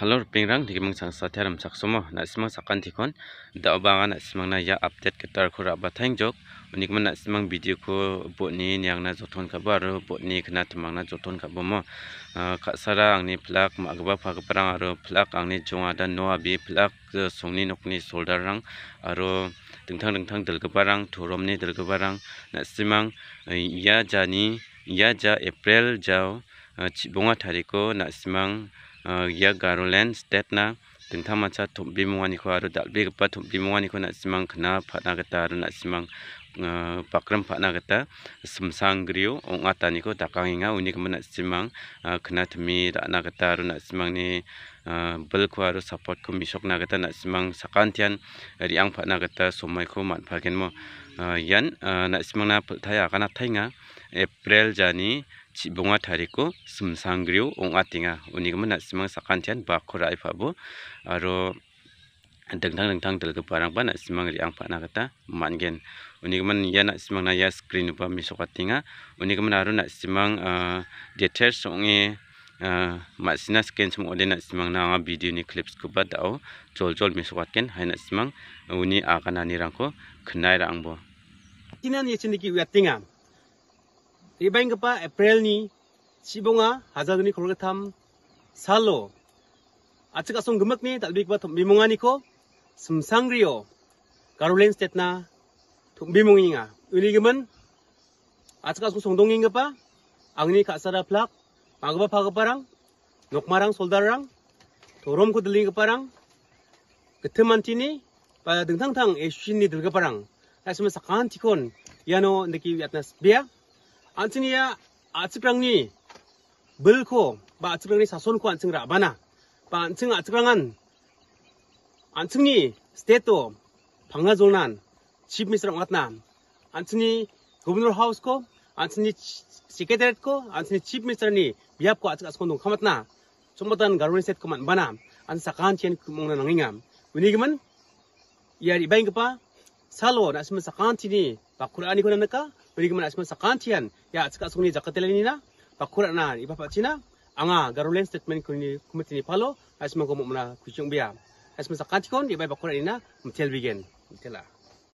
halor pingrang dikimang sang satyaram saksomo na simang sakan tikon daobanga na simang na ya update ketar ko raba thank jok unik man na simang video ko botni niang na joton ka ba ro botni kna tumang na joton ka bomo ka sara ang ni plak magba phag parang aro plak ang ni jonga da noa bi plak songni nokni solder rang aro dingthang dingthang dalga parang thorom ni dalga parang na simang ya jani ya ja april jao chibonga thariko na simang ya garland stat na tinta macha thumbi mungani ko aru dalbi gappa thumbi mungani ko na simang khna phana gata aru na simang pakram phana gata samsang griyo onga uni kemana simang khna thmi ra na gata aru ni bul ko aru support ko misok na gata na simang sakantian riang phana gata somai ko man phagen mo yan na na phaya kana thainga april jani chibonga tariko sumsangriu ongatinga unigmana simang sakantian bakura ifabo aro dengtang dengtang telga barang bana simang ri ang pana kata mangen unigman ya na simang na ya screen ba misokatinga unigman aro na simang eh, deter songi eh, masina scan sum ode na simang na video ni clips ku ba dao jol jol misokatken haina simang uni akana ni rangko khnai rangbo tinan ye chindiki uatinga 리바인급바 에프렐니 시봉아 하자드니 콜게탐 살로 아츠가 송 금막니 달비급바 미몽아니코 숨상리오 가롤렌 스테트나 동비몽이가 은이금은 아츠가 송 송동인급바 앙니 카사라 플락 마그바 파급바랑 녹마랑 솔다랑 도롬코 들링급바랑 그트만티니 바 등탕탕 에슈신니 들급바랑 아스면 사칸티콘 야노 느끼 야트나스 비야 Antiniya atipangni bilko ba atipangni sason ko anting rabana ba anting atipangan antingni stato 방아 졸난 집 미스랑 왔나 안트니 고분을 하우스코 안트니 시케데렛코 안트니 집 미스라니 미압코 아직 아스콘동 카마트나 좀보단 가로니 셋 코만 바나 안 사칸 첸 그몽나 낭잉암 위니기만 이아리 바잉가파 salo nak semua sakanti ni pak Quran ni kena neka beri kemana semua sakanti an ya sekak sungguh ni jaket lain ni na pak Quran na ibah pak Cina anga garulen statement kuni kumit ni palo nak semua kamu mana kucing biar nak semua sakanti kon ibah pak Quran ni na mesti lebih gen mesti lah